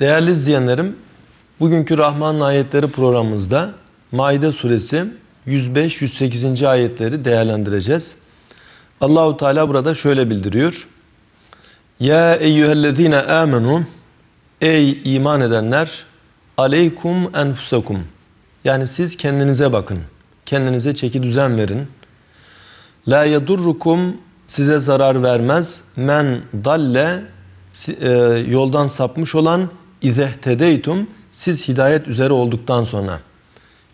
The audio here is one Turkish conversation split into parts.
Değerli izleyenlerim, bugünkü Rahman'ın ayetleri programımızda Maide suresi 105-108. ayetleri değerlendireceğiz. Allahu Teala burada şöyle bildiriyor. Ya eyyühellezine amenu Ey iman edenler aleykum enfusakum Yani siz kendinize bakın. Kendinize çeki düzen verin. La yadurrukum size zarar vermez. Men dalle e, yoldan sapmış olan izehtedeytum siz hidayet üzere olduktan sonra.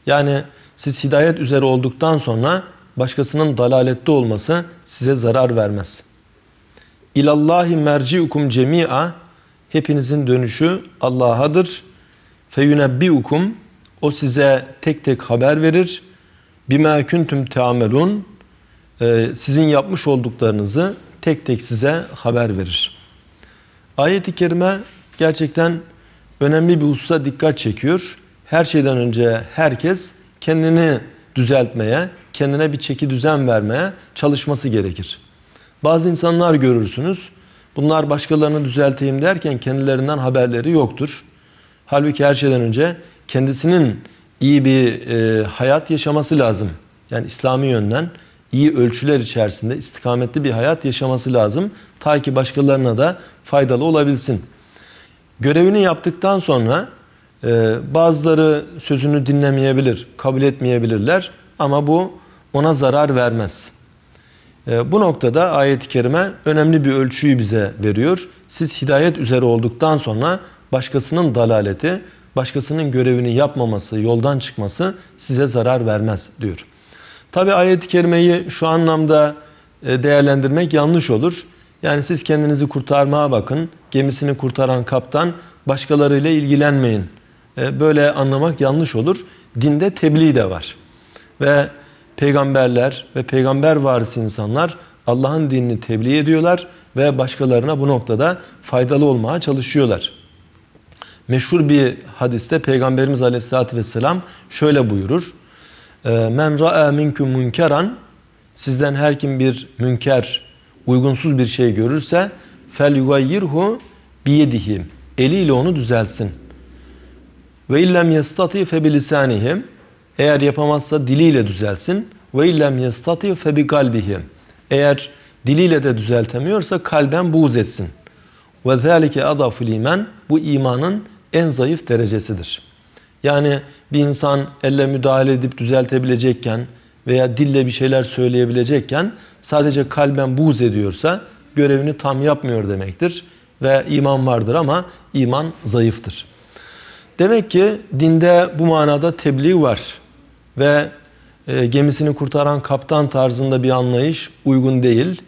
Yani siz hidayet üzere olduktan sonra başkasının dalalette olması size zarar vermez. İlallahi merciukum cemia hepinizin dönüşü Allah'adır. Feyunebbiukum o size tek tek haber verir. Bima kuntum taamelun e, sizin yapmış olduklarınızı tek tek size haber verir. Ayet-i kerime gerçekten önemli bir hususa dikkat çekiyor. Her şeyden önce herkes kendini düzeltmeye, kendine bir çeki düzen vermeye çalışması gerekir. Bazı insanlar görürsünüz. Bunlar başkalarını düzelteyim derken kendilerinden haberleri yoktur. Halbuki her şeyden önce kendisinin iyi bir e, hayat yaşaması lazım. Yani İslami yönden iyi ölçüler içerisinde istikametli bir hayat yaşaması lazım. Ta ki başkalarına da faydalı olabilsin. Görevini yaptıktan sonra e, bazıları sözünü dinlemeyebilir, kabul etmeyebilirler ama bu ona zarar vermez. E, bu noktada ayet-i kerime önemli bir ölçüyü bize veriyor. Siz hidayet üzere olduktan sonra başkasının dalaleti, başkasının görevini yapmaması, yoldan çıkması size zarar vermez diyor. Tabi ayet-i kerimeyi şu anlamda e, değerlendirmek yanlış olur. Yani siz kendinizi kurtarmaya bakın. Gemisini kurtaran kaptan başkalarıyla ilgilenmeyin. E, böyle anlamak yanlış olur. Dinde tebliğ de var. Ve peygamberler ve peygamber varisi insanlar Allah'ın dinini tebliğ ediyorlar ve başkalarına bu noktada faydalı olmaya çalışıyorlar. Meşhur bir hadiste Peygamberimiz Aleyhisselatü Vesselam şöyle buyurur. E, Men ra'a minkum münkeran sizden her kim bir münker uygunsuz bir şey görürse fel yugayyirhu biyedihim eliyle onu düzelsin. Ve illem yastati fe eğer yapamazsa diliyle düzelsin. Ve illem yastati fe bi kalbihim eğer diliyle de düzeltemiyorsa kalben buğz etsin. Ve zâlike adaful iman bu imanın en zayıf derecesidir. Yani bir insan elle müdahale edip düzeltebilecekken veya dille bir şeyler söyleyebilecekken sadece kalben buz ediyorsa görevini tam yapmıyor demektir. Ve iman vardır ama iman zayıftır. Demek ki dinde bu manada tebliğ var. Ve e, gemisini kurtaran kaptan tarzında bir anlayış uygun değil.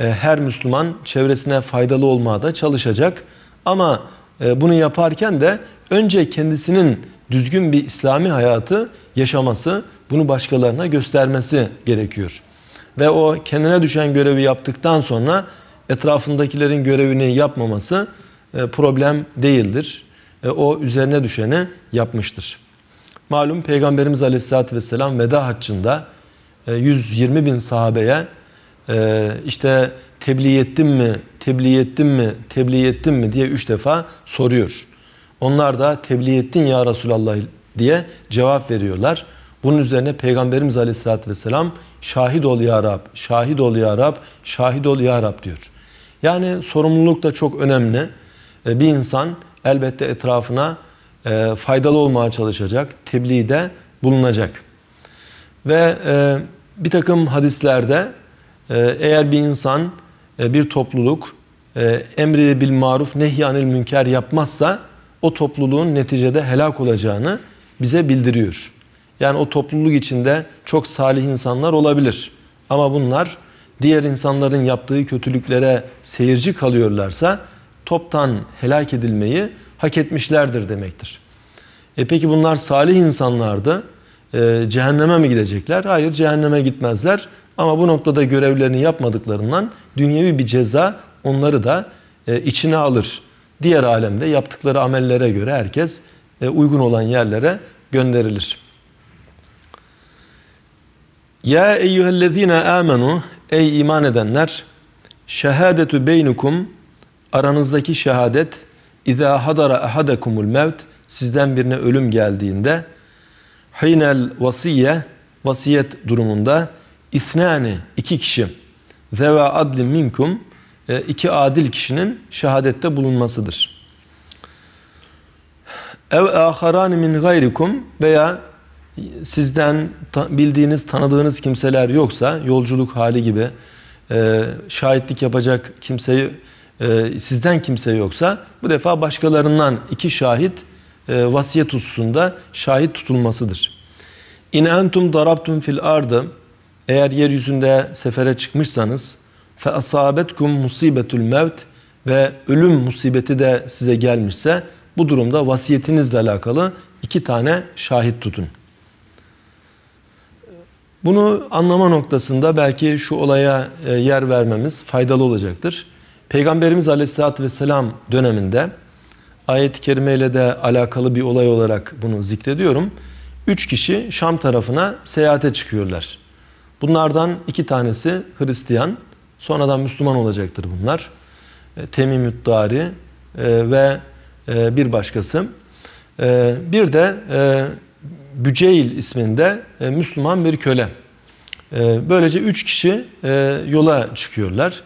E, her Müslüman çevresine faydalı olmaya da çalışacak. Ama e, bunu yaparken de önce kendisinin düzgün bir İslami hayatı yaşaması bunu başkalarına göstermesi gerekiyor. Ve o kendine düşen görevi yaptıktan sonra etrafındakilerin görevini yapmaması e, problem değildir. E, o üzerine düşeni yapmıştır. Malum Peygamberimiz Aleyhisselatü Vesselam veda haccında 120 e, bin sahabeye işte tebliğ ettim mi, tebliğ ettim mi, tebliğ ettim mi diye üç defa soruyor. Onlar da tebliğ ettin ya Resulallah diye cevap veriyorlar. Bunun üzerine Peygamberimiz Aleyhisselatü Vesselam şahit ol ya Rab, şahit ol ya Rab, şahit ol ya Rab diyor. Yani sorumluluk da çok önemli. E, bir insan elbette etrafına e, faydalı olmaya çalışacak, tebliğde bulunacak. Ve e, bir takım hadislerde eğer bir insan, bir topluluk emri bil maruf nehyanil münker yapmazsa o topluluğun neticede helak olacağını bize bildiriyor. Yani o topluluk içinde çok salih insanlar olabilir. Ama bunlar diğer insanların yaptığı kötülüklere seyirci kalıyorlarsa toptan helak edilmeyi hak etmişlerdir demektir. E peki bunlar salih insanlardı. E, cehenneme mi gidecekler? Hayır cehenneme gitmezler. Ama bu noktada görevlerini yapmadıklarından dünyevi bir ceza onları da e, içine alır. Diğer alemde yaptıkları amellere göre herkes e, uygun olan yerlere gönderilir. Ya eyyühellezine amenu ey iman edenler şehadetu beynukum aranızdaki şehadet İza hadara ahadekumul mevt sizden birine ölüm geldiğinde hinel vasiye vasiyet durumunda ifnani iki kişi zevâ adlin minkum e, iki adil kişinin şehadette bulunmasıdır. Ev aharani min gayrikum veya sizden bildiğiniz, tanıdığınız kimseler yoksa yolculuk hali gibi e, şahitlik yapacak kimseyi e, sizden kimse yoksa bu defa başkalarından iki şahit e, vasiyet hususunda şahit tutulmasıdır. İn entum darabtum fil ardı eğer yeryüzünde sefere çıkmışsanız fe asabetkum musibetül mevt ve ölüm musibeti de size gelmişse bu durumda vasiyetinizle alakalı iki tane şahit tutun.'' Bunu anlama noktasında belki şu olaya e, yer vermemiz faydalı olacaktır. Peygamberimiz Aleyhisselatü Vesselam döneminde ayet-i kerimeyle de alakalı bir olay olarak bunu zikrediyorum. Üç kişi Şam tarafına seyahate çıkıyorlar. Bunlardan iki tanesi Hristiyan, sonradan Müslüman olacaktır bunlar. E, Temim Üddari e, ve bir başkası. Bir de Büceyl isminde e, Müslüman bir köle. E, böylece üç kişi e, yola çıkıyorlar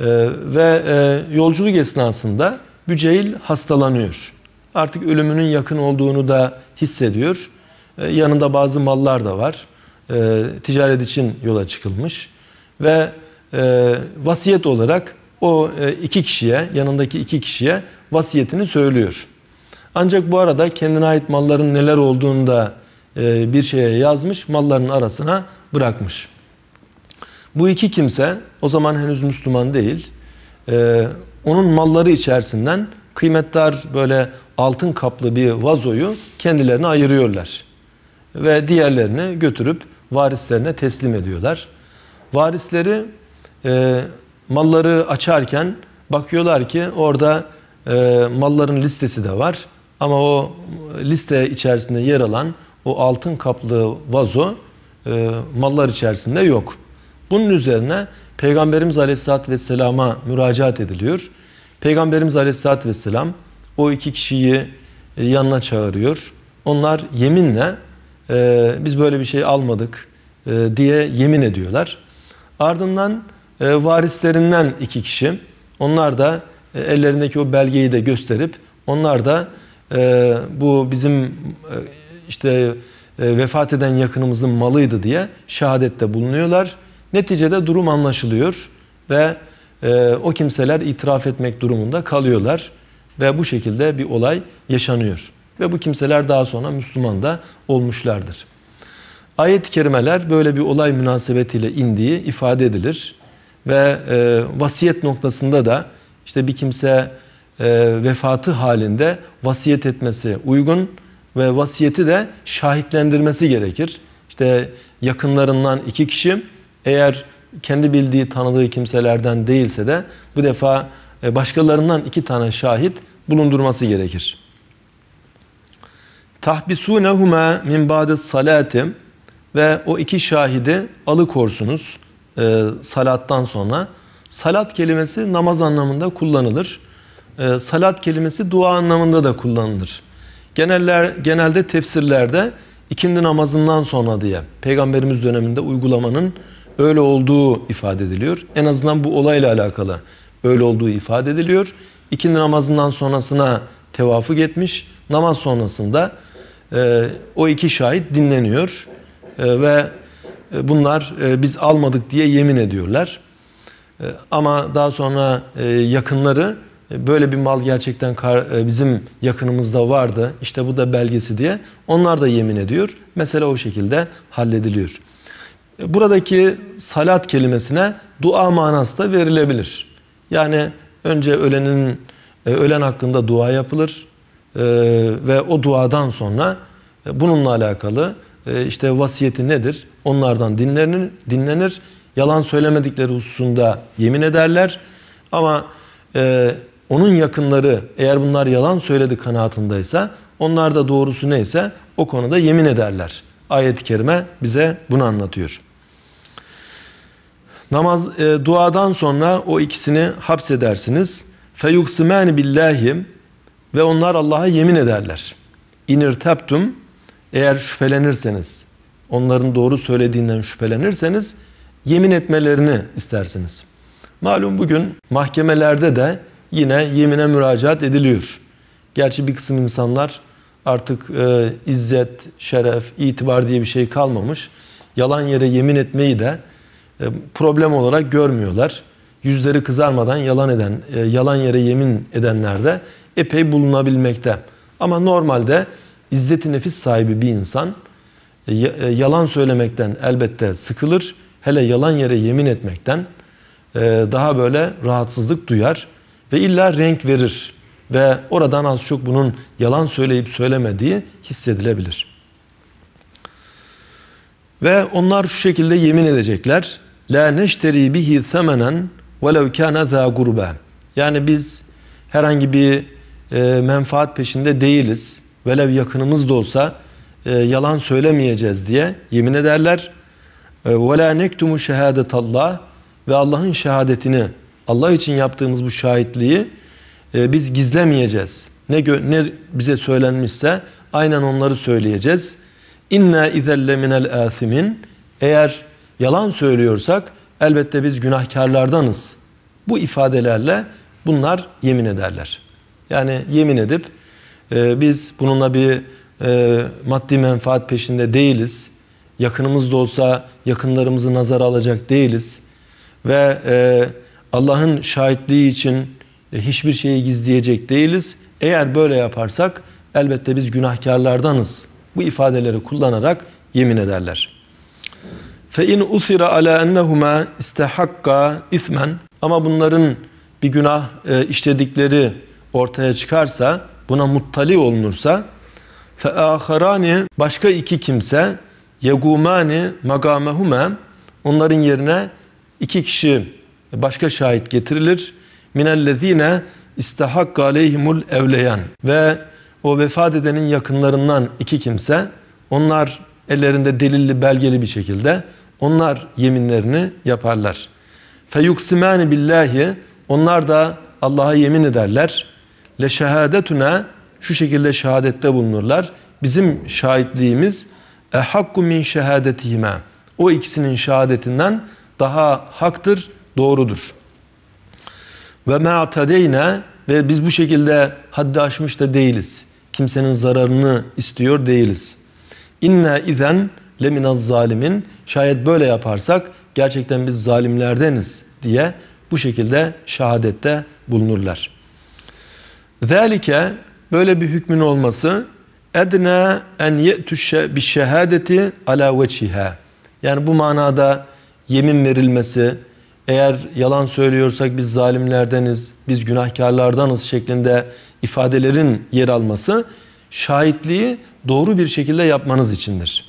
e, ve e, yolculuk esnasında Büceyl hastalanıyor. Artık ölümünün yakın olduğunu da hissediyor. E, yanında bazı mallar da var. E, ticaret için yola çıkılmış ve e, vasiyet olarak o e, iki kişiye, yanındaki iki kişiye vasiyetini söylüyor. Ancak bu arada kendine ait malların neler olduğunu da e, bir şeye yazmış, malların arasına bırakmış. Bu iki kimse o zaman henüz Müslüman değil. E, onun malları içerisinden kıymetdar böyle altın kaplı bir vazoyu kendilerine ayırıyorlar. Ve diğerlerini götürüp varislerine teslim ediyorlar. Varisleri e, malları açarken bakıyorlar ki orada e, malların listesi de var. Ama o liste içerisinde yer alan o altın kaplı vazo e, mallar içerisinde yok. Bunun üzerine Peygamberimiz Aleyhisselatü Vesselam'a müracaat ediliyor. Peygamberimiz Aleyhisselatü Vesselam o iki kişiyi e, yanına çağırıyor. Onlar yeminle e, biz böyle bir şey almadık e, diye yemin ediyorlar. Ardından e, varislerinden iki kişi onlar da e, ellerindeki o belgeyi de gösterip onlar da e, bu bizim e, işte e, vefat eden yakınımızın malıydı diye şehadette bulunuyorlar. Neticede durum anlaşılıyor ve e, o kimseler itiraf etmek durumunda kalıyorlar ve bu şekilde bir olay yaşanıyor. Ve bu kimseler daha sonra Müslüman da olmuşlardır. Ayet-i kerimeler böyle bir olay münasebetiyle indiği ifade edilir. Ve e, vasiyet noktasında da işte bir kimse e, vefatı halinde vasiyet etmesi uygun ve vasiyeti de şahitlendirmesi gerekir. İşte yakınlarından iki kişi eğer kendi bildiği tanıdığı kimselerden değilse de bu defa e, başkalarından iki tane şahit bulundurması gerekir. Tahbisunehuma min ba'de salatim ve o iki şahidi alıkorsunuz e, salattan sonra. Salat kelimesi namaz anlamında kullanılır. E, salat kelimesi dua anlamında da kullanılır. Geneller, genelde tefsirlerde ikindi namazından sonra diye peygamberimiz döneminde uygulamanın öyle olduğu ifade ediliyor. En azından bu olayla alakalı öyle olduğu ifade ediliyor. İkindi namazından sonrasına tevafuk etmiş. Namaz sonrasında e, o iki şahit dinleniyor e, ve e, bunlar e, biz almadık diye yemin ediyorlar. E, ama daha sonra e, yakınları böyle bir mal gerçekten e, bizim yakınımızda vardı. İşte bu da belgesi diye. Onlar da yemin ediyor. Mesele o şekilde hallediliyor. E, buradaki salat kelimesine dua manası da verilebilir. Yani önce ölenin e, ölen hakkında dua yapılır ve o duadan sonra bununla alakalı işte vasiyeti nedir? Onlardan dinlenir, dinlenir. Yalan söylemedikleri hususunda yemin ederler. Ama onun yakınları eğer bunlar yalan söyledi kanaatindeyse onlar da doğrusu neyse o konuda yemin ederler. Ayet-i kerime bize bunu anlatıyor. Namaz e, duadan sonra o ikisini hapsedersiniz. Feyuksimen billahi ve onlar Allah'a yemin ederler. İnirteptum eğer şüphelenirseniz, onların doğru söylediğinden şüphelenirseniz yemin etmelerini istersiniz. Malum bugün mahkemelerde de yine yemine müracaat ediliyor. Gerçi bir kısım insanlar artık e, izzet, şeref, itibar diye bir şey kalmamış. Yalan yere yemin etmeyi de e, problem olarak görmüyorlar. Yüzleri kızarmadan yalan eden, e, yalan yere yemin edenler de epey bulunabilmekte. Ama normalde izzeti nefis sahibi bir insan e, e yalan söylemekten elbette sıkılır. Hele yalan yere yemin etmekten e, daha böyle rahatsızlık duyar. Ve illa renk verir. Ve oradan az çok bunun yalan söyleyip söylemediği hissedilebilir. Ve onlar şu şekilde yemin edecekler. La neşteri bihi semenen velev kana za gurba. Yani biz herhangi bir e, menfaat peşinde değiliz. Velev yakınımız da olsa e, yalan söylemeyeceğiz diye yemin ederler. E, ve la nektumu şehadetallah ve Allah'ın şehadetini Allah için yaptığımız bu şahitliği e, biz gizlemeyeceğiz. Ne, ne bize söylenmişse aynen onları söyleyeceğiz. İnna izelle minel athimin eğer yalan söylüyorsak elbette biz günahkarlardanız. Bu ifadelerle bunlar yemin ederler. Yani yemin edip e, biz bununla bir e, maddi menfaat peşinde değiliz. Yakınımızda olsa yakınlarımızı nazara alacak değiliz. Ve e, Allah'ın şahitliği için e, hiçbir şeyi gizleyecek değiliz. Eğer böyle yaparsak elbette biz günahkarlardanız. Bu ifadeleri kullanarak yemin ederler. Fe in usira ala ennehuma istahakka ismen ama bunların bir günah e, işledikleri ortaya çıkarsa buna muttali olunursa fe aharani başka iki kimse yegumani magamehuma onların yerine iki kişi başka şahit getirilir. Minellezine istahak aleyhimul evleyen ve o vefat edenin yakınlarından iki kimse onlar ellerinde delilli belgeli bir şekilde onlar yeminlerini yaparlar. Feyuksimani billahi onlar da Allah'a yemin ederler. Le şehadetuna şu şekilde şehadette bulunurlar. Bizim şahitliğimiz ehakku min şehadetihime. O ikisinin şehadetinden daha haktır, doğrudur. Ve ma tadeyne ve biz bu şekilde haddi aşmış da değiliz. Kimsenin zararını istiyor değiliz. İnne izen leminaz zalimin şayet böyle yaparsak gerçekten biz zalimlerdeniz diye bu şekilde şehadette bulunurlar. Zalike böyle bir hükmün olması edne en ye'tüşe bi şehadeti ala veçiha. Yani bu manada yemin verilmesi, eğer yalan söylüyorsak biz zalimlerdeniz, biz günahkarlardanız şeklinde ifadelerin yer alması şahitliği doğru bir şekilde yapmanız içindir.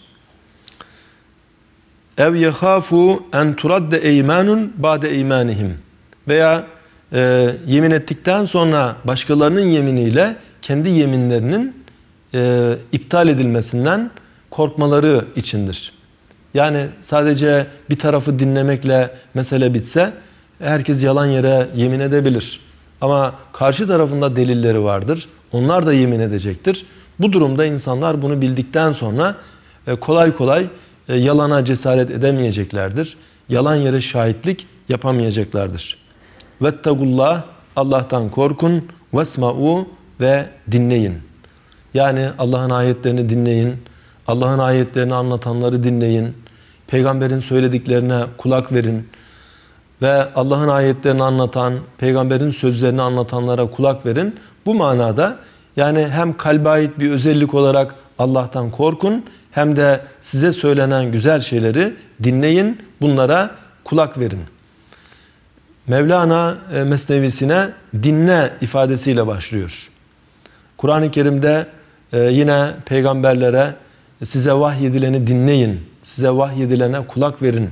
Ev yehafu en turadde eymanun ba'de eymanihim veya e, yemin ettikten sonra başkalarının yeminiyle kendi yeminlerinin e, iptal edilmesinden korkmaları içindir. Yani sadece bir tarafı dinlemekle mesele bitse herkes yalan yere yemin edebilir. Ama karşı tarafında delilleri vardır. Onlar da yemin edecektir. Bu durumda insanlar bunu bildikten sonra e, kolay kolay e, yalana cesaret edemeyeceklerdir. Yalan yere şahitlik yapamayacaklardır. Vettagullah Allah'tan korkun vesma'u ve dinleyin. Yani Allah'ın ayetlerini dinleyin. Allah'ın ayetlerini anlatanları dinleyin peygamberin söylediklerine kulak verin ve Allah'ın ayetlerini anlatan, peygamberin sözlerini anlatanlara kulak verin. Bu manada yani hem kalbe ait bir özellik olarak Allah'tan korkun hem de size söylenen güzel şeyleri dinleyin, bunlara kulak verin. Mevlana e, mesnevisine dinle ifadesiyle başlıyor. Kur'an-ı Kerim'de e, yine peygamberlere size vahyedileni dinleyin size vahyedilene kulak verin.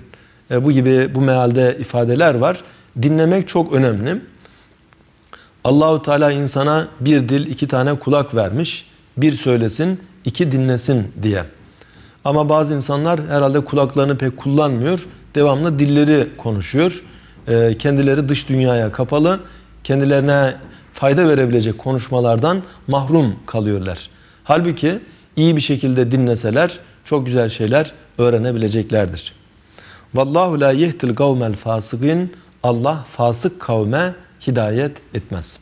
E, bu gibi bu mealde ifadeler var. Dinlemek çok önemli. Allahu Teala insana bir dil, iki tane kulak vermiş. Bir söylesin, iki dinlesin diye. Ama bazı insanlar herhalde kulaklarını pek kullanmıyor. Devamlı dilleri konuşuyor. E, kendileri dış dünyaya kapalı. Kendilerine fayda verebilecek konuşmalardan mahrum kalıyorlar. Halbuki iyi bir şekilde dinleseler çok güzel şeyler öğrenebileceklerdir. Vallahu la yehdil kavmel fasıkın. Allah fasık kavme hidayet etmez.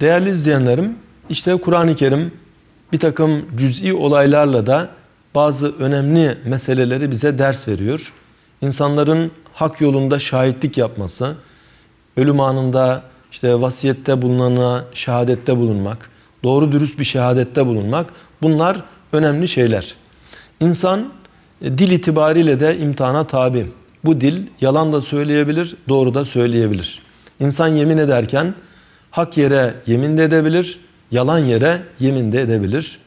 Değerli izleyenlerim, işte Kur'an-ı Kerim bir takım cüz'i olaylarla da bazı önemli meseleleri bize ders veriyor. İnsanların hak yolunda şahitlik yapması, ölüm anında işte vasiyette bulunana şehadette bulunmak, doğru dürüst bir şehadette bulunmak bunlar önemli şeyler. İnsan e, dil itibariyle de imtihana tabi. Bu dil yalan da söyleyebilir, doğru da söyleyebilir. İnsan yemin ederken hak yere yemin de edebilir, yalan yere yemin de edebilir.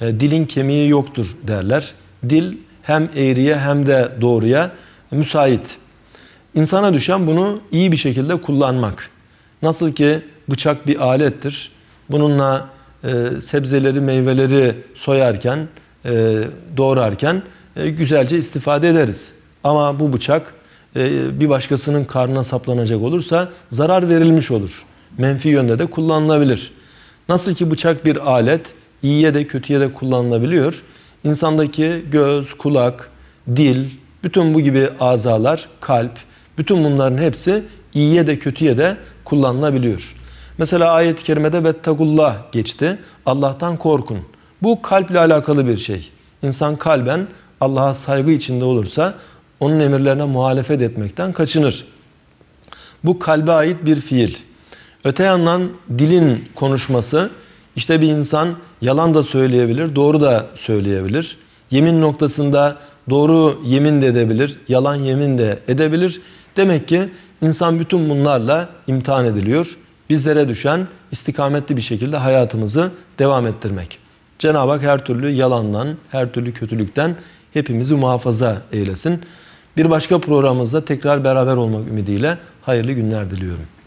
E, dilin kemiği yoktur derler. Dil hem eğriye hem de doğruya müsait. İnsana düşen bunu iyi bir şekilde kullanmak. Nasıl ki bıçak bir alettir. Bununla e, sebzeleri, meyveleri soyarken, e, doğrarken e, güzelce istifade ederiz. Ama bu bıçak bir başkasının karnına saplanacak olursa zarar verilmiş olur. Menfi yönde de kullanılabilir. Nasıl ki bıçak bir alet, iyiye de kötüye de kullanılabiliyor. İnsandaki göz, kulak, dil, bütün bu gibi azalar, kalp, bütün bunların hepsi iyiye de kötüye de kullanılabiliyor. Mesela ayet-i kerimede vettegullah geçti. Allah'tan korkun. Bu kalple alakalı bir şey. İnsan kalben Allah'a saygı içinde olursa onun emirlerine muhalefet etmekten kaçınır. Bu kalbe ait bir fiil. Öte yandan dilin konuşması işte bir insan yalan da söyleyebilir, doğru da söyleyebilir. Yemin noktasında doğru yemin de edebilir, yalan yemin de edebilir. Demek ki insan bütün bunlarla imtihan ediliyor bizlere düşen istikametli bir şekilde hayatımızı devam ettirmek. Cenab-ı Hak her türlü yalandan, her türlü kötülükten hepimizi muhafaza eylesin. Bir başka programımızda tekrar beraber olmak ümidiyle hayırlı günler diliyorum.